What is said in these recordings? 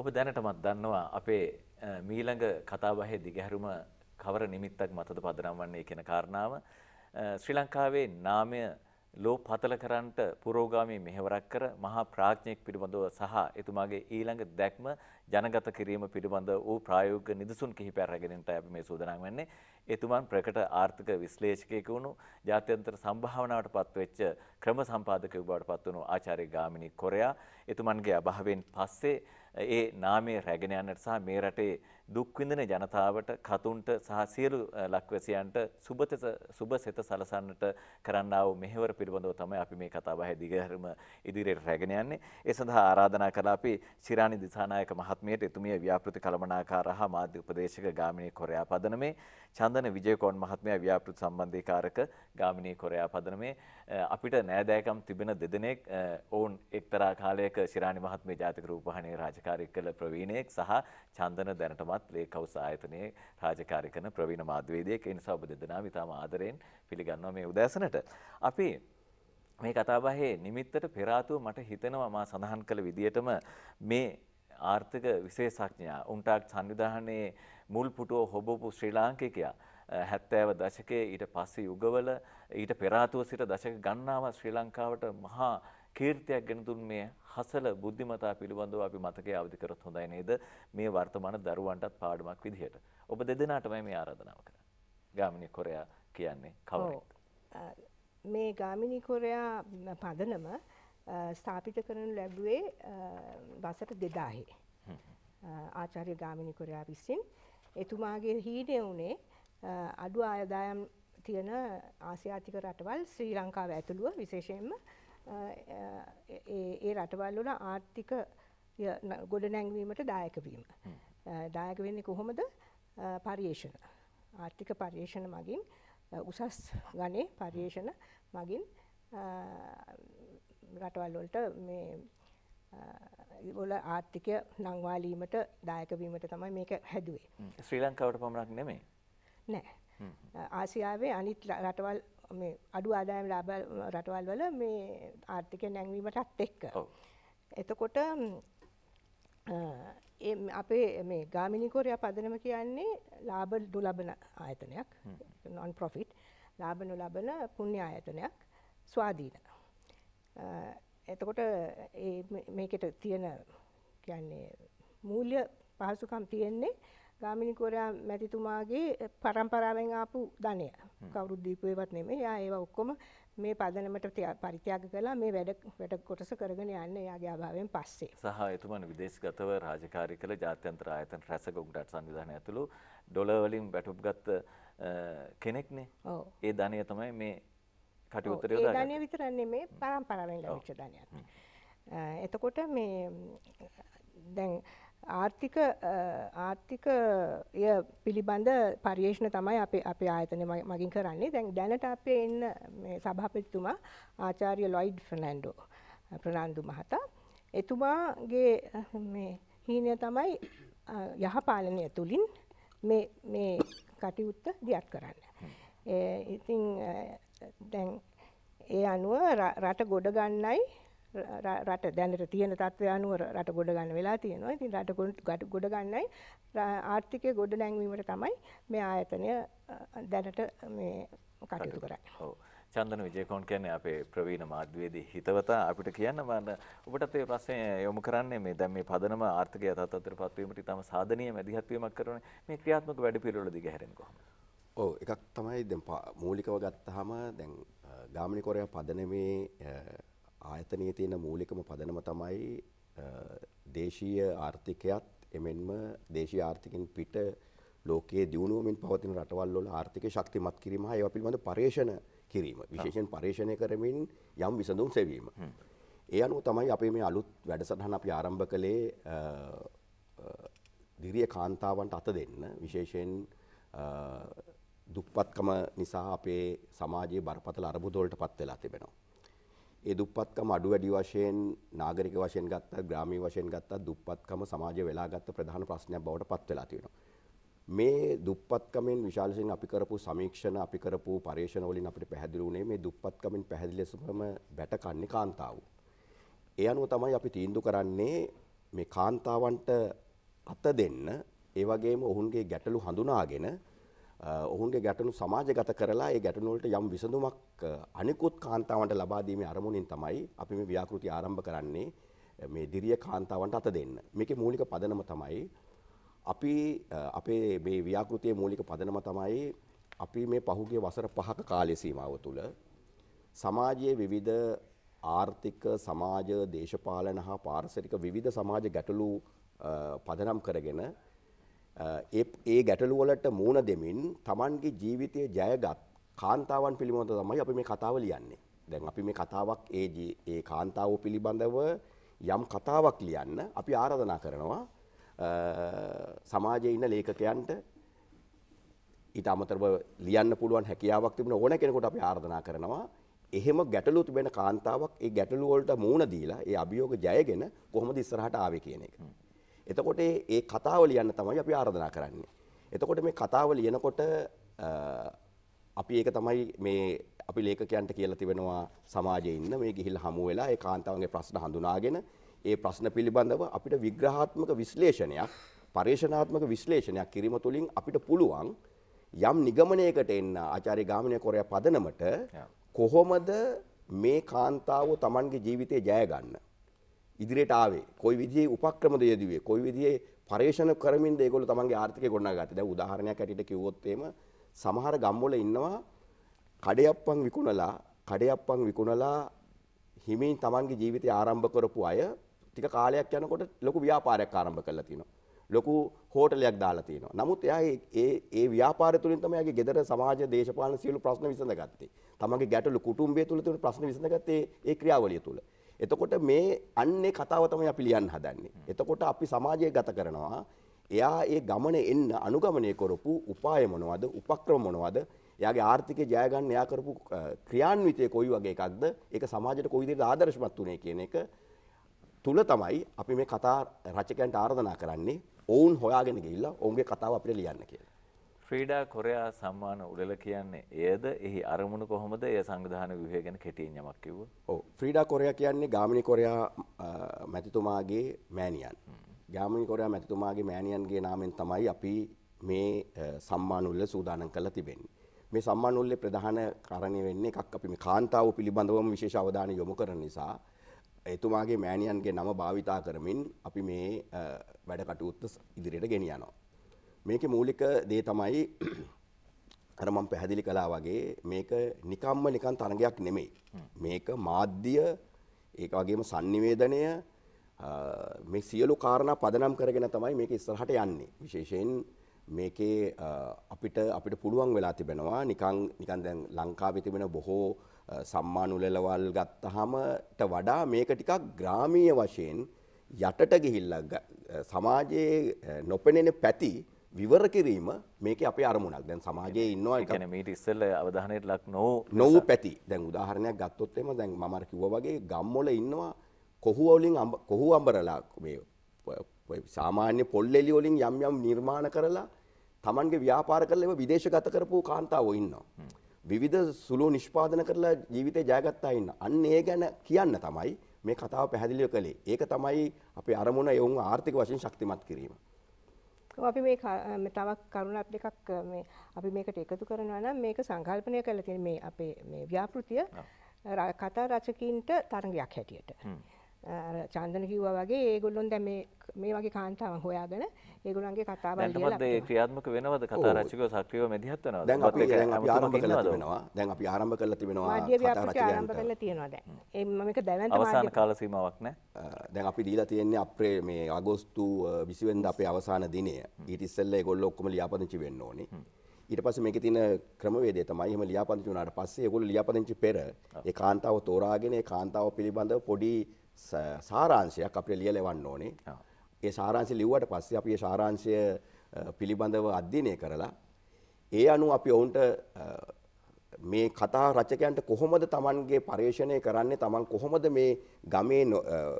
ඔබ දැනටමත් දන්නවා අපේ මීළඟ කතාබහේ දිගහැරුම කවර නිමිත්තක් මතද පදනම් වන්නේ කෙන කාරණාව. ශ්‍රී ලංකාවේ නාමය ලෝ පතල කරන්ට පුරෝගාමී මෙහෙවරක් කර මහා ප්‍රාඥයෙක් පිළිබඳව සහ එතුමාගේ ඊළඟ දැක්ම ජනගත කිරීම පිළිබඳ වූ ප්‍රායෝගික නිදසුන් කිහිපයක් රැගෙනට අපි මේ සූදානම් වෙන්නේ. එතුමන් ප්‍රකට ආර්ථික විශ්ලේෂකයෙකු වුණු ජාත්‍යන්තර සම්භාවනාවට පත්වෙච්ච ක්‍රම සම්පාදකයෙකු බවට පත් වුණු ආචාර්ය ගාමිණී කොරයා එතුමන්ගේ අභාවයෙන් පස්සේ ඒ නාමයේ රැගෙන යන්නට සහ මේ රටේ දුක් විඳින ජනතාවට කතුන්ට සහ සියලු ලක්වැසියන්ට සුබතස සුබසෙත සලසන්නට කරන්නා වූ මෙහෙවර පිළිබඳව තමයි අපි මේ කතාබහ දිගහැරම ඉදිරියට රැගෙන යන්නේ. ඒ සඳහා ආරාධනා කළ අපි ශිරාණි දිසානායක මහත්මියට එතුමිය ව්‍යාපෘති කළමනාකාර හා මාධ්‍ය උපදේශක ගාමිණී කොරයා පදනමේ චන්දන විජයකෝන් මහත්මයා ව්‍යාපෘති සම්බන්ධී කාරක ගාමිණී කොරයා පදනමේ අපිට නෑදෑකම් තිබෙන දෙදෙනෙක් ඔවුන් එක්තරා කාලයක ශිරාණි මහත්මිය ජාතික රූපවාහිනියේ රාජක රාජකාරී කළ ප්‍රවීණයෙක් සහ චන්දන දැනටමත් ලේකවුස ආයතනයේ රාජකාරී කරන ප්‍රවීණ මාධ්‍යවේදියෙක්. ඒ නිසා ඔබ දෙදෙනා ඉතාම ආදරයෙන් පිළිගන්නවා මේ උදෑසනට. අපි මේ කතාබහේ නිමිත්තට පෙර මට හිතෙනවා මා සඳහන් කළ විදියටම මේ ආර්ථික විශේෂඥයා උන්ටාක් සංවිධානයේ මුල් පුටුව හොබපු ශ්‍රී ලාංකිකයා හැත්තෑව දශකයේ ඊට පස්සේ යුගවල ඊට පෙරාතුව සිට දශක ගන්නාව ශ්‍රී ලංකාවට මහා කීර්තියක් ගෙන දුන් මේ හසල බුද්ධිමතා පිළිබඳව අපි මතකයේ අවදි කරොත් හොඳයි නේද මේ වර්තමාන දරුවන්ටත් පාඩමක් විදිහට. ඔබ දෙදෙනාටමයි මේ ආරාධනාව කරන්නේ. ගාමිණී කොරයා කියන්නේ කවුරුද? මේ ගාමිණී කොරයා පදනම ස්ථාපිත කරනු ලැබුවේ වසර 2000. ආචාර්ය ගාමිණී කොරයා විසින් එතුමාගේ හීනය උනේ අඩු ආදායම් තියෙන ආසියාතික රටවල් ශ්‍රී ලංකාව ඇතුළුව විශේෂයෙන්ම ඒ රටවල් වල ආර්ථික ගොඩනැංවීමට දායක වීම. දායක වෙන්නේ කොහොමද? පරිේෂණ. ආර්ථික පරිේෂණ මගින් උසස් ගණේ පරිේෂණ මගින් රටවල් වලට මේ වල ආර්ථිකය නංවාලීමට දායකවීමට තමයි මේක හැදුවේ. ශ්‍රී ලංකාවට පමණක් නෙමේ. නෑ. ආසියාවේ අනිත් රටවල් මේ අඩු ආදායම් ලාභ රටවල් වල මේ ආර්ථිකය නැංවීමටත් එක්ක. එතකොට අපේ මේ ගාමිනිකෝරයා පදනම කියන්නේ ලාභ නොලබන ආයතනයක් නොන් ප්‍රොෆිට් ලාභ නොලබන පුණ්‍ය ආයතනයක් ස්වාධීන. එතකොට මේකට තියෙන කියන්නේ මූල්‍ය පහසුකම් තියෙන්නේ ගාමිණි කොරයා මැතිතුමාගේ පරම්පරාවෙන් ආපු ධනය කවුරුත් දීපුවේවත් නෙමෙයි. එයා ඒවා ඔක්කොම මේ පදනමට පරිත්‍යාග කළා මේ වැඩ වැඩ කොටස කරගෙන යන්න එයාගේ අභාවයෙන් පස්සේ. සහ එතුමන් විදේශගතව රාජකාරී කළ ජාත්‍යන්තර ආයතන රැසක උගඩට සංවිධානය ඇතුළු ඩොලර් වලින් වැටුප්ගත් කෙනෙක්නේ. ඔව්. ඒ ධනය තමයි මේ කටයුත්තට යොදා ගන්නේ. ධනය විතරන්නේ මේ පරම්පරාවෙන් ලැබිච්ච ධනයක්. එතකොට මේ දැන් ආර්ථික ආර්ථික ය පිළිබඳ පර්යේෂණ තමයි අප අපේ ආයතන මගින් කරන්නේ දැන් දැනට අපේ එන්න සභාපතිතුමා ආචාර්ය ලොයිඩ් ෆනන්ඩෝ ප්‍රනාන්දු මහතා එතුමාගේ හීනය තමයි යහපාලනය තුළින් මේ කටයුත්ත දියත් කරන්න. ඉතින් දැන් ඒ අනුව රට ගොඩ ගන්නයි රට දැනට තියෙන තත්ත්වය අනුව රට ගොඩ ගන්න වෙලා තියෙනවා. ඉතින් රට ගොඩ ගොඩ ගන්නයි ආර්ථිකය ගොඩ නැංවීමට තමයි මේ ආයතනය දැනට මේ කටයුතු කරන්නේ. ඔව්. චන්දන විජයකෝන් කියන්නේ අපේ ප්‍රවීණ මාධ්‍යවේදී හිතවතා අපිට කියන්න මම ඔබටත් මේ ප්‍රශ්නේ යොමු කරන්නේ මේ දැන් මේ පදනම ආර්ථිකය තත්ත්වයට පත්වීමට ඉතාම සාධනීය මැදිහත් වීමක් කරන මේ ක්‍රියාත්මක වැඩපිළිවෙල දිග හැරෙන්නේ කොහොමද? ඔව් එකක් තමයි දැන් මූලිකව ගත්තාම දැන් ගාමිණී කොරයා පදනමේ ආයතනයේ තියෙන මූලිකම පදනම තමයි දේශීය ආර්ථිකයත් එමෙන්ම දේශීය ආර්ථිකෙන් පිට ලෝකයේ දියුණුවමින් පවතින රටවල් වල ආර්ථිකය ශක්තිමත් කිරීම හා ඒවා පිළිබඳ පර්යේෂණ කිරීම විශේෂයෙන් පර්යේෂණය කරමින් යම් විසඳුම් සෙවීම. ඒ අනුව තමයි අපේ මේ අලුත් වැඩසටහන අපි ආරම්භ කළේ දිරිය කාන්තාවන්ට අත දෙන්න විශේෂයෙන් දුප්පත්කම නිසා අපේ සමාජයේ බරපතල අරබුදවලට පත් වෙලා තිබෙනවා. ඒ දුප්පත්කම අඩු වැඩි වශයෙන් නාගරික වශයෙන් ගත්තා ග්‍රාමීය වශයෙන් ගත්තා දුප්පත්කම සමාජය වෙලා ගත්ත ප්‍රධාන ප්‍රශ්නයක් බවට පත් වෙලා තියෙනවා. මේ දුප්පත්කමෙන් විශාලයෙන් අපි කරපු සමීක්ෂණ අපි කරපු පරීක්ෂණ වලින් අපිට පැහැදිලි වුණේ මේ දුප්පත්කමෙන් පැහැදිලි ලෙසම බැටකන්නේ කාන්තාවෝ. ඒ අනුව තමයි අපි තීන්දුව කරන්නේ මේ කාන්තාවන්ට අත දෙන්න ඒ වගේම ඔවුන්ගේ ගැටලු හඳුනාගෙන ඔවුන්ගේ ගැටනු සමාජගත කරලා ඒ ගැටනුවලට යම් විසඳුමක් අනිකුත් කාන්තාවන්ට ලබාදීමේ අරමුණින් තමයි අපි මේ ව්‍යාකෘති ආරම්භ කරන්නේ මේ දිරිය කාන්තාවන්ට අත දෙන්න. මේකේ මූලික පදනම තමයි අපි අපේ මේ ව්‍යාකෘතියේ මූලික පදනම තමයි අපි මේ පහුගිය වසර 5ක කාලය සීමාව තුළ සමාජයේ විවිධ ආර්ථික සමාජ දේශපාලන හා පාරිසරික විවිධ සමාජ ගැටලු පදනම් කරගෙන ඒ ගැටලු වලට මූණ දෙමින් Tamanගේ ජීවිතය ජයගත් කාන්තාවන් පිළිබඳව තමයි අපි මේ කතාව ලියන්නේ. දැන් අපි මේ කතාවක් ඒ ඒ කාන්තාව පිළිබඳව යම් කතාවක් ලියන්න අපි ආරාධනා කරනවා සමාජයේ ඉන්න ලේඛකයන්ට ඊට අමතරව ලියන්න පුළුවන් හැකියාවක් තිබුණ ඕන කෙනෙකුට අපි ආරාධනා කරනවා එහෙම ගැටලු තිබෙන කාන්තාවක් ඒ ගැටලු වලට මූණ දීලා ඒ අභියෝග ජයගෙන කොහොමද ඉස්සරහට ආවේ කියන එක. එතකොට ඒ කතාව ලියන්න තමයි අපි ආරධනා කරන්නේ. එතකොට මේ කතාව ලියනකොට අපි ඒක තමයි මේ අපි ලේකකයන්ට කියලා තිබෙනවා සමාජයේ ඉන්න මේ ගිහිල්ලා හමු වෙලා ඒ කාන්තාවන්ගේ ප්‍රශ්න හඳුනාගෙන ඒ ප්‍රශ්න පිළිබඳව අපිට විග්‍රහාත්මක විශ්ලේෂණයක් පර්යේෂණාත්මක විශ්ලේෂණයක් කිරීම තුළින් අපිට පුළුවන් යම් නිගමනයකට එන්න ආචාර්ය ගාමිණී කොරයා පදනමට කොහොමද මේ කාන්තාව Tamanගේ ජීවිතේ ජය ගන්න ඉදිරියට ආවේ කොයි විදිහේ උපක්‍රමද යෙදුවේ කොයි විදිහේ පරේක්ෂණ කරමින්ද ඒගොල්ලෝ තමන්ගේ ආර්ථිකය ගොඩනගාගත්තේ දැන් උදාහරණයක් ඇටියට කිව්වොත් එහෙම සමහර ගම්වල ඉන්නවා කඩයප්පන් විකුණලා කඩයප්පන් විකුණලා හිමින් තමන්ගේ ජීවිතය ආරම්භ කරපු අය ටික කාලයක් යනකොට ලොකු ව්‍යාපාරයක් ආරම්භ කරලා තිනවා ලොකු හෝටලයක් දාලා තිනවා නමුත් එයා ඒ ඒ ව්‍යාපාරය තුලින් තමයි එයාගේ ගෙදර සමාජ දේශපාලන සියලු ප්‍රශ්න විසඳගත්තේ තමන්ගේ ගැටලු කුටුම්බය තුල තියෙන ප්‍රශ්න විසඳගත්තේ ඒ ක්‍රියාවලිය තුල එතකොට මේ අන්නේ කතාව තමයි අපි ලියන්න හදන්නේ. එතකොට අපි සමාජය ගත කරනවා. එයා ඒ ගමන එන්න අනුගමනය කරපු උපාය මොනවද? උපක්‍රම මොනවද? එයාගේ ආර්ථිකය ජය ගන්න එයා කරපු ක්‍රියාන්විතය කොයි වගේ එකක්ද? ඒක සමාජයට කොයි විදිහට ආදර්ශමත් උනේ කියන එක තුල තමයි අපි මේ කතා රචකයන්ට ආරාධනා කරන්නේ. ඔවුන් හොයාගෙන ගිහිල්ලා ඔවුන්ගේ කතාව අපිට ලියන්න කියලා. ෆ්‍රීඩා කොරයා සම්මාන උළෙල කියන්නේ එයද එහි අරමුණ කොහොමද එය සංවිධාන ව්‍යුහය ගැන කෙටියෙන් යමක් කිව්ව. ඔව් ෆ්‍රීඩා කොරයා කියන්නේ ගාමිණී කොරයා මැතිතුමාගේ මෑණියන්. ගාමිණී කොරයා මැතිතුමාගේ මෑණියන්ගේ නාමයෙන් තමයි අපි මේ සම්මාන උළෙල සූදානම් කරලා තිබෙන්නේ. මේ සම්මාන උළෙලේ ප්‍රධාන කාරණේ වෙන්නේ එකක් අපි මේ කාන්තාව පිළිබඳවම විශේෂ අවධානය යොමු කරන නිසා එතුමාගේ මෑණියන්ගේ නම භාවිතා කරමින් අපි මේ වැඩ කටයුත්ත ඉදිරියට ගෙනියනවා. මේකේ මූලික දේ තමයි අර මම පැහැදිලි කළා වගේ මේක නිකම්ම නිකන් තරගයක් නෙමෙයි. මේක මාධ්‍ය ඒක වගේම sannivedanaya මේ සියලු කාරණා පදනම් කරගෙන තමයි මේක ඉස්සරහට යන්නේ. විශේෂයෙන් මේකේ අපිට අපිට පුළුවන් වෙලා තිබෙනවා නිකන් නිකන් දැන් ලංකාවේ තිබෙන බොහෝ සම්මාන උළෙලවල් ගත්තහමට වඩා මේක ටිකක් ග්‍රාමීය වශයෙන් යටට ගිහිල්ලා සමාජයේ නොපෙනෙන පැති විවර කිරීම මේක අප අරමුණක් දැන් සමාජයේ ඉන්නවා එකන මීට ඉස්සල්ල අවධානයට ලක් නොව නොව පැති දැන් උදාහරණයක් ගත්තොත්තෙම දැන් මර කිව වගේ ගම්මොල ඉන්නවා කොහුවලින් කොහු අඹරලා මේ සාමාන්‍ය පොල්ලෙලි වලින් යම් යම් නිර්මාණ කරලා තමන්ගේ ව්‍යාපාර කරලා ඒව විදේශගත කරපු කාන්තාවෝ ඉන්නවා විවිධ සුළු නිෂ්පාදන කරලා ජීවිතය ජයගත්තා ඉන්න අන්න ඒ ගැන කියන්න තමයි මේ කතාව පැහැදිලිව කළේ ඒක තමයි අපි අරමුණ එවුන් ආර්ථික වශයෙන් ශක්තිමත් කිරීම අපි මේ තවක් කරුණක් දෙකක් මේ අපි මේකට එකතු කරනවා නම් මේක සංකල්පනය කරලා තියෙන මේ අපේ මේ ව්‍යාපෘතිය කතා රචකීන්ට තරගයක් හැටියට. චන්දන කිව්වා වගේ ඒගොල්ලොන් දැ මේ වගේ කාන්තාවන් හොයාගෙන ඒගොලන්ගේ කතාවල් ක්‍රියාත්මක වෙනවද කතා රචක සක්‍රියව මැදිහත්වනවා දැන් අපි ආරම්භ කරලා තිබෙනවා දැන් අපි ආරම්භ කරලා තිබෙනවා ආරම්භ කරලා තියෙනවා දැන් එමක දැන අවසාන කාලසීමාවක් නෑ දැන් අපි දීලා තියෙන්නේ අපේ මේ අගෝස්තු විසිවෙන්ද අපේ අවසාන දිනය ඊට ඉස්සෙල්ල ඒගොල්ලෝ ඔක්කොම ලියාපදිංචි වෙන්න ඕනේ ඊට පස්සේ මේකේ තියෙන ක්‍රමවේදය තමයි එහෙම ලියාපදිංචි වුණාට පස්සේ ඒගොල්ලෝ ලියාපදිංචි පෙර ඒ කාන්තාව තෝරාගෙන ඒ කාන්තාව පිළිබඳව පොඩි සාරාංශයක් අපිට ලියලවන්න ඕනේ ඒ සාරාංශය ලිව්වට පස්සේ අපි ඒ සාරාංශය පිළිබඳව අධ්‍යයනය කරලා ඒ අනුව අපි ඔවුන්ට මේ කතා රචකයන්ට කොහොමද තමන්ගේ පර්යේෂණය කරන්නේ තමන් කොහොමද මේ ගමේ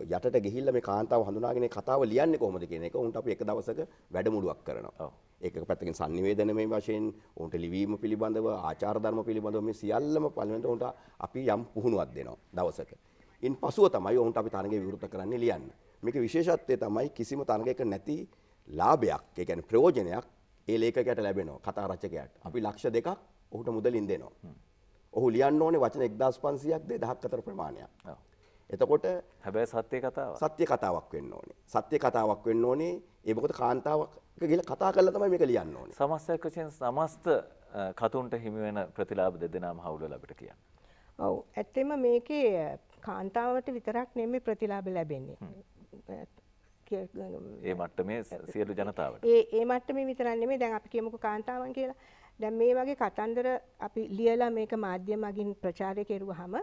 යටට ගිහිල්ල මේ කාන්තාව හඳුනාගෙන කතාව ලියන්නේ කොහොමද කියන එක උන්ට අප එක දවසක වැඩමුළුවක් කරනවා. ඒක පැත්තකින් sannivedana මේ වශයෙන් උන්ට ලිවීම පිළිබඳව ආචාර ධර්ම පිළිබඳව මේ සියල්ලම පළවෙනිට උන්ට අපි යම් පුහුණුවක් දෙනවා දවසක. ඉන් පසුව තමයි උන්ට අපි තරඟේ විවෘත කරන්න ලියන්න. මේක විශේෂත්වය තමයි කිසිම තරඟයක නැති ලාභයක්, ඒ කියන්නේ ප්‍රයෝජනයක් ඒ ලේඛකයට ලැබෙනවා කතා රචකයාට. අපි ලක්ෂ දෙකක් ඔහුට මුදලින් දෙනවා. ඔහු ලියන්න ඕනේ වචන එක්දස් පන්සියක් දෙ දහක් අතර ප්‍රමාණයක්. එතකොට හැබැයි සත්‍යය කතාව සත්‍ය කතාවක් වෙන්න ඕනේ සත්‍ය කතාවක් වෙන්න ඕනේ ඒමකොත කාන්තාවක් ගිල කතා කල තමයි මේක ලියන්න ඕනේ සමස්යක් වශයෙන් සමස්ත කතුන්ට හිමිවෙන ප්‍රතිලාබ දෙදෙනම හවුල ලබට කියන්න. ඔවු ඇත්තෙම මේකේ කාන්තාවට විතරක් නෙමේ ප්‍රතිලාබ ලැබෙන්නේ. ඒ මට්ට මේ සියලු ජනතාවට ඒ ඒ මට්ට මේ විතරන්නේ මේ දැන් අපි කියමුක කාන්තාවන් කියලා දැන් මේ වගේ කතන්දර අපි ලියලා මේක මාධ්‍ය මගින් ප්‍රචාරය කෙරුවාම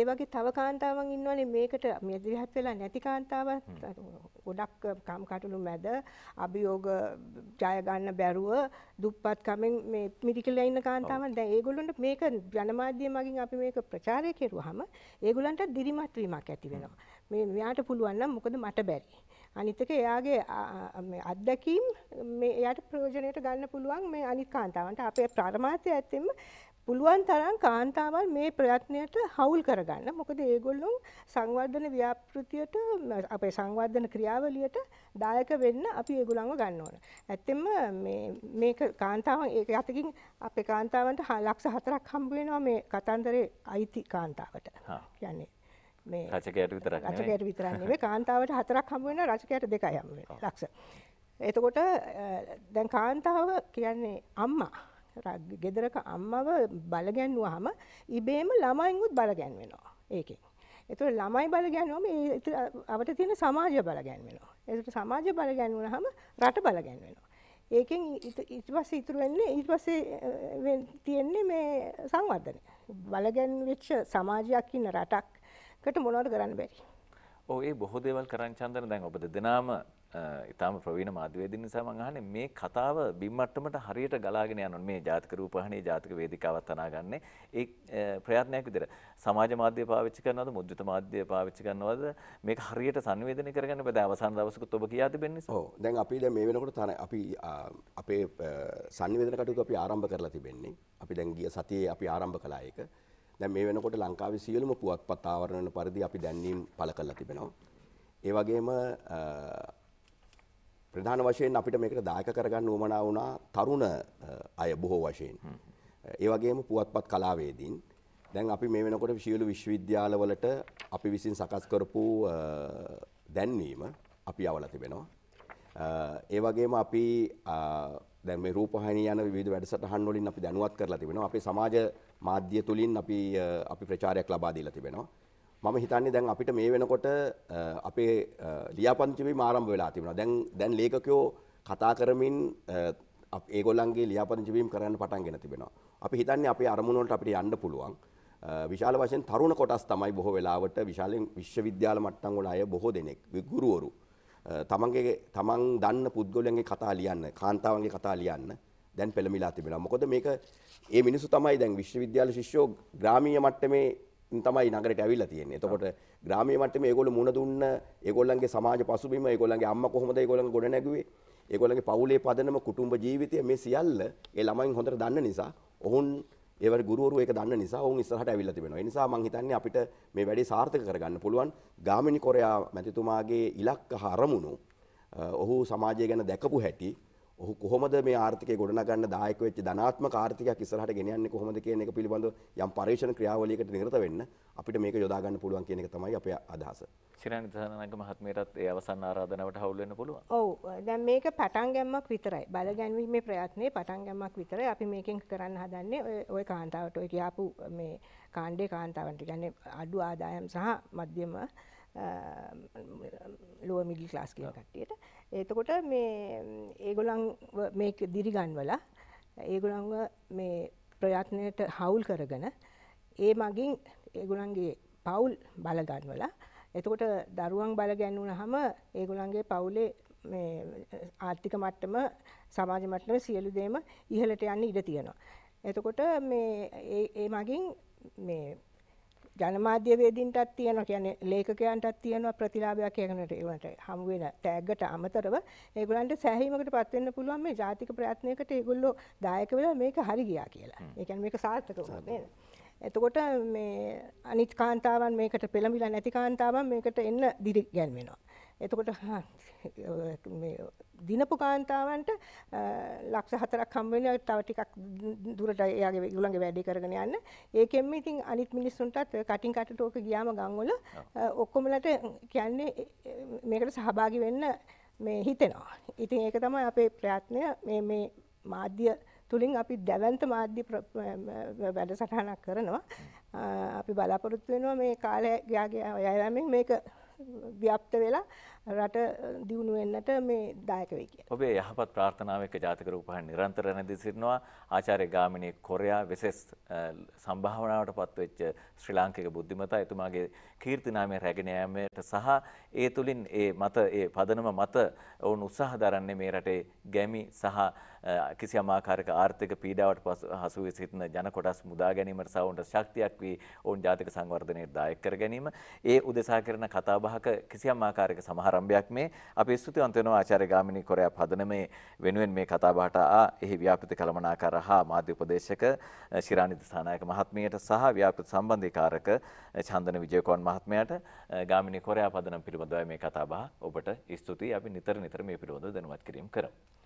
ඒ වගේ තව කාන්තාවන් ඉන්නවනේ මේකට මෙදිහත් වෙලා නැති කාන්තාවන් ගොඩක් කම්කටොළු මැද අභියෝග ජය ගන්න බැරුව දුප්පත් කමෙන් මේ මිදිකලා ඉන්න කාන්තාවන් දැන් ඒගොල්ලන්ට මේක ජනමාධ්‍ය මගින් අපි මේක ප්‍රචාරය කෙරුවාම ඒගොල්ලන්ට දිරිමත් වීමක් ඇති වෙනවා. මේ මෙයාට පුළුවන් නම් මොකද මට බැරි. අනිත් එක එයාගේ අත්දැකීම් මේ එයාට ප්‍රයෝජනයට ගන්න පුළුවන් මේ අනිත් කාන්තාවන්ට අපේ ප්‍රාරමාර්ථය ඇත්තෙම පුළුවන් තරම් කාන්තාවල් මේ ප්‍රයත්නයට හවුල් කරගන්න. මොකද ඒගොල්ලොන් සංවර්ධන ව්‍යාපෘතියට අපේ සංවර්ධන ක්‍රියාවලියට දායක වෙන්න අපි ඒගොල්ලන්ව ගන්න ඕන. ඇත්තෙන්ම මේ මේක කාන්තාවන් ඒක යතකින් අපේ කාන්තාවන්ට ලක්ෂ 4ක් හම්බ වෙනවා මේ කතන්දරේ අයිති කාන්තාවට. කියන්නේ මේ රචකයට විතරක් රචකයට විතරක් නෙවෙයි කාන්තාවට හතරක් හම්බ වෙනවා රචකයට දෙකයි හම්බ වෙනවා ලක්ෂ. එතකොට දැන් කාන්තාව කියන්නේ අම්මා ගෙදරක අම්මව බලගැන්වුවාම ඉබේම ළමයින්වත් බලගැන්වෙනවා ඒකෙන්. එතුට ළමයි බල ගැන්වම අවට තියෙන සමාජ බල ගැන්වෙනවා. එතුට සමාජ බල ගැන්වුණ හම රට බල ගැන්වෙනවා. ඒකෙන් ඉටවස ඉතුරු වෙන්නේ ඉට පසේ තියෙන්නේ මේ සංවර්ධනය. බලගැන් වෙච්ච සමාජයක් ඉන්න රටක් කට මොනවද කරන්න බැරි. ඔව් ඒ බොහෝ දේවල් කරන්න චන්දන දැන් ඔබ දෙදෙනාම ඉතාම ප්‍රවීණ මාධ්‍යවේදීන් නිසා මම අහන්නේ මේ කතාව බිම් මට්ටමට හරියට ගලාගෙන යනවා මේ ජාතික රූපවාහිනී ජාතික වේදිකාවත් අනාගන්නේ ඒ ප්‍රයත්නයක් විදිහට සමාජ මාධ්‍ය පාවිච්චි කරනවද මුද්‍රිත මාධ්‍ය පාවිච්චි කරනවද මේක හරියට සංවේදනය කරගන්න බෑ අවසාන දවසකත් ඔබ කියා තිබෙන්නේ ඔව් දැන් අපි දැන් මේ වෙනකොට තමයි අපි අපේ සංවේදන කටයුතු අපි ආරම්භ කරලා තිබෙන්නේ අපි දැන් ගිය සතියේ අපි ආරම්භ කළා ඒක දැන් මේ වෙනකොට ලංකාවේ සියලුම පුවත්පත් ආවරණ පරිදි අපි දැන්වීම් පළ කරලා තිබෙනවා. ඒ වගේම ප්‍රධාන වශයෙන් අපිට මේකට දායක කරගන්න උවමනා වුණා තරුණ අය බොහෝ වශයෙන්. ඒ වගේම පුවත්පත් කලාවේදීන් දැන් අපි මේ වෙනකොට සියලු විශ්වවිද්‍යාලවලට අපි විසින් සකස් කරපු දැන්වීම අපි අවලා තිබෙනවා. ඒ වගේම අපි දැන් මේ රූපවාහිනී යන විවිධ වැඩසටහන් වලින් අපි දැනුවත් කරලා තිබෙනවා. අපේ සමාජ මාධ්‍ය තුලින් අපි අපි ප්‍රචාරයක් ලබා දීලා තිබෙනවා. මම හිතන්නේ දැන් අපිට මේ වෙනකොට අපේ ලියාපදිංචිවීම ආරම්භ වෙලා තිබෙනවා. දැන් දැන් ලේඛකයෝ කතා කරමින් ඒගොල්ලන්ගේ ලියාපදිංචිවීම කරන්න පටන් ගෙන තිබෙනවා. අපි හිතන්නේ අපේ අරමුණ වලට අපිට යන්න පුළුවන්. විශාල වශයෙන් තරුණ කොටස් තමයි බොහෝ වෙලාවට විශාලයෙන් විශ්වවිද්‍යාල මට්ටම් වල අය බොහෝ දෙනෙක් ගුරුවරු තමන්ගේ තමන් දන්න පුද්ගලයන්ගේ කතා ලියන්න කාන්තාවන්ගේ කතා ලියන්න දැන් පෙළමිලා තිබෙනවා. මොකද මේක ඒ මිනිස්සු තමයි දැන් විශ්වවිද්‍යාල ශිෂ්‍යෝ ග්‍රාමීය මට්ටමේ තමයි නගරට ඇවිල්ලා තියෙන්නේ. එතකොට ග්‍රාමීය මට්ටමේ ඒගොල්ලෝ මුණ දුන්න ඒගොල්ලන්ගේ සමාජ පසුබිම, ඒගොල්ලන්ගේ අම්මා කොහොමද ඒගොල්ලන් ගොඩ නැගුවේ, ඒගොල්ලන්ගේ පවුලේ පදනම, කුටුම්බ ජීවිතය මේ සියල්ල ඒ ළමයින් හොඳට දන්න නිසා ඔවුන් ඒවට ගුරුවරු ඒක දන්න නිසා ඔවුන් ඉස්සරහට ඇවිල්ලා තිබෙනවා. ඒ නිසා මම හිතන්නේ අපිට මේ වැඩේ සාර්ථක කරගන්න පුළුවන් ගාමිණී කොරයා මැතිතුමාගේ ඉලක්ක හරමුණු ඔහු සමාජය ගැන දැකපු හැටි ඔහු කොහොමද මේ ආර්ථිකය ගොඩනගන්න දායක වෙච්ච ධනාත්මක ආර්ථිකයක් ඉස්සරහට ගෙනියන්නේ කොහොමද කියන එක පිළිබඳව යම් පරීක්ෂණ ක්‍රියාවලියකට නිරත වෙන්න අපිට මේක යොදා ගන්න පුළුවන් කියන එක තමයි අපේ අදහස. සිරානි දසනානක මහත්මියටත් ඒ අවසන් ආරාධනාවට හවුල් වෙන්න පුළුවන්. ඔව් දැන් මේක පටන් ගැම්මක් විතරයි. බල ගැන්වීමේ ප්‍රයත්නේ පටන් ගැම්මක් විතරයි. අපි මේකෙන් කරන්න හදන්නේ ওই කාන්තාවට ඔය කියාපු මේ කාණ්ඩේ කාන්තාවන්ට කියන්නේ අඩු ආදායම් සහ මධ්‍යම ලුව මිඩි ලාස් කියන කට්ටියට එතකොට මේ ඒගොලන් මේ දිරිගන්වල ඒගොලන්ව මේ ප්‍රයත්නයට හවුල් කරගන ඒ මගින් ඒගොලන්ගේ පවුල් බලගන්වල එතකොට දරුවන් බල ගැන්වුණ හම ඒගොලන්ගේ පවුලේ ආර්ථික මට්ටම සමාජ මට්ටම සියලු දේම ඉහලට යන්න ඉඩ තියෙනවා. එතකොට ඒ මගින් ජනමාධ්‍යවේදීන්ටත් තියෙනවා කියන්නේ ලේඛකයන්ටත් තියෙනවා ප්‍රතිලාභයක් ඒකට ඒකට හමු වෙන තෑග්ගට අමතරව ඒගොල්ලන්ට සෑහීමකටපත් වෙන්න පුළුවන් මේ ජාතික ප්‍රයත්නයකට ඒගොල්ලෝ දායක වෙලා මේක හරි ගියා කියලා. ඒ කියන්නේ මේක සාර්ථක වුණා නේද? එතකොට මේ අනිත් කාන්තාවන් මේකට පෙළඹිලා නැති කාන්තාවන් මේකට එන්න දිරි ගැන්වෙනවා. එතකොට දිනපු කාන්තාවන්ට ලක්ෂ හතරක් හම් වෙන තව ටිකක් දුරට එයාගේ ඒගොල්ලන්ගේ වැඩේ කරගෙන යන්න. ඒකෙන්ම ඉතින් අනිත් මිනිස්සුන්ටත් කටින් කටට ඕක ගියාම ගම්වල ඔක්කොමලට කියන්නේ මේකට සහභාගී වෙන්න මේ හිතෙනවා. ඉතින් ඒක තමයි අපේ ප්‍රයත්නය මේ මේ මාධ්‍ය තුළින් අපි දැවන්ත මාධ්‍ය වැඩසටහනක් කරනවා අපි බලාපොරොත්තු වෙනවා මේ කාලය ගයාගේ අයයමෙන් මේක ව්‍යාප්ත වෙලා රට දියුණු වෙන්නට මේ දායක වෙයි කියලා. ඔබේ යහපත් ප්‍රාර්ථනාව එක්ක ජාතික රූපවාහිනිය නිරන්තර නැදී සිටිනවා. ආචාර්ය ගාමිණී කොරයා විශේෂ සම්භාවනාවට පත්වෙච්ච ශ්‍රී ලාංකික බුද්ධිමතා එතුමාගේ කීර්ති නාමය රැගෙන යාමට සහ ඒ තුලින් ඒ මත ඒ පදනම මත ඔවුන් උත්සාහ දරන්නේ මේ රටේ ගැමි සහ කිසියම් ආකාරයක ආර්ථික පීඩාවට හසු වී සිටින ජන කොටස් මුදා ගැනීමට සහ ඔවුන්ට ශක්තියක් වී ඔවුන් ජාතික සංවර්ධනයේ දායක කර ගැනීම ඒ උදෙසා කරන කතාබහක කිසියම් ආකාරයක සමහර ආරම්භයක් මේ අපි ස්තුතිවන්ත වෙනවා ආචාර්ය ගාමිණී කොරයා පදන මේ වෙනුවෙන් මේ කතාබහට ආ එහි ව්‍යාපෘති කළමනාකාර හා මාධ්‍ය උපදේශක ශිරානිද සානායක මහත්මියට සහ ව්‍යාපෘති සම්බන්ධීකාරක චන්දන විජයකෝන් මහත්මයාට ගාමිණී කොරයා පදනම් පිළිබඳව මේ කතාබහ ඔබට ස්තුතියි අපි නිතර නිතර මේ පිළිබඳව දැනුවත් කිරීම කරමු